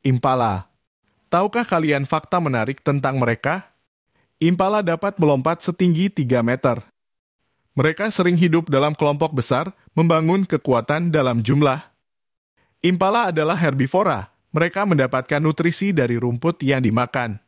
Impala. Tahukah kalian fakta menarik tentang mereka? Impala dapat melompat setinggi 3 meter. Mereka sering hidup dalam kelompok besar, membangun kekuatan dalam jumlah. Impala adalah herbivora. Mereka mendapatkan nutrisi dari rumput yang dimakan.